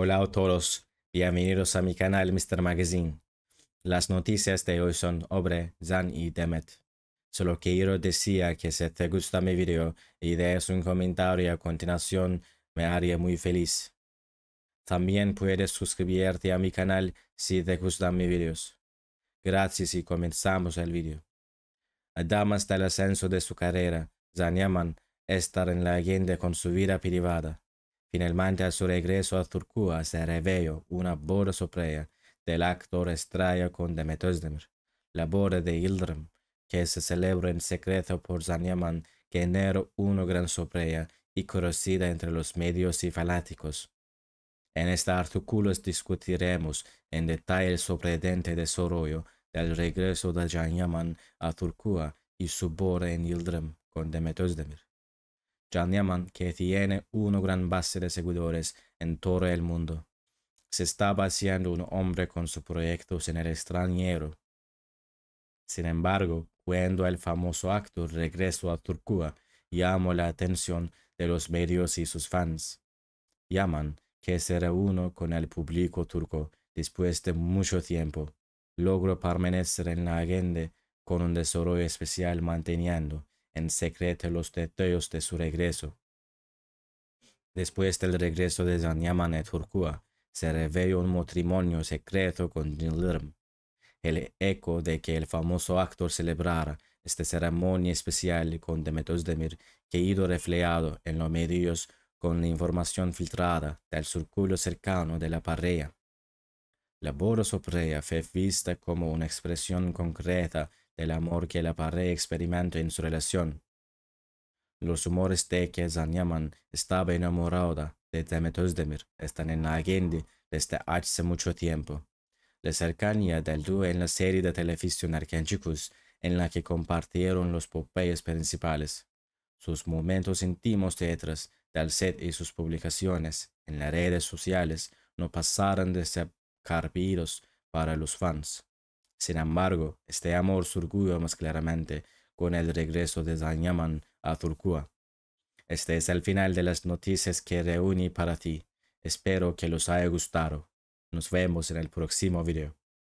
Hola a todos, bienvenidos a mi canal Mr. Magazine. Las noticias de hoy son sobre Zan y Demet. Solo quiero decir que si te gusta mi video y dejas un comentario a continuación, me haría muy feliz. También puedes suscribirte a mi canal si te gustan mis videos. Gracias y comenzamos el video. Damas del ascenso de su carrera, Zan Yaman, estar en la agenda con su vida privada. Finalmente, a su regreso a Turquía, se reveló una boda sorpresa del actor estrella con Demet la boda de Yıldırım, que se celebra en secreto por Zanyaman, que era uno gran sorpresa y conocida entre los medios y fanáticos. En este artículo discutiremos en detalle el de desarrollo del regreso de Zanyaman a Turquía y su boda en Yıldırım con Demet Jan Yaman, que tiene una gran base de seguidores en todo el mundo. Se estaba haciendo un hombre con sus proyectos en el extranjero. Sin embargo, cuando el famoso actor regresó a Turquía, llamó la atención de los medios y sus fans. Yaman, que se uno con el público turco después de mucho tiempo, logró permanecer en la agenda con un desarrollo especial manteniendo en secreto los detalles de su regreso. Después del regreso de Zanyaman a se reveló un matrimonio secreto con Nilirm. El eco de que el famoso actor celebrara esta ceremonia especial con Demetos Demir ido reflejado en los medios con la información filtrada del círculo cercano de la pareja. La boda fue vista como una expresión concreta el amor que la pareja experimentó en su relación. Los rumores de que Zanyaman estaba enamorada de Demet Özdemir están en la agenda desde hace mucho tiempo. La cercanía del dúo en la serie de televisión Arkencicus en la que compartieron los papeles principales, sus momentos íntimos detrás del set y sus publicaciones en las redes sociales no pasaron de ser carpidos para los fans. Sin embargo, este amor surgió más claramente con el regreso de Zanyaman a Turkua. Este es el final de las noticias que reuní para ti. Espero que los haya gustado. Nos vemos en el próximo video.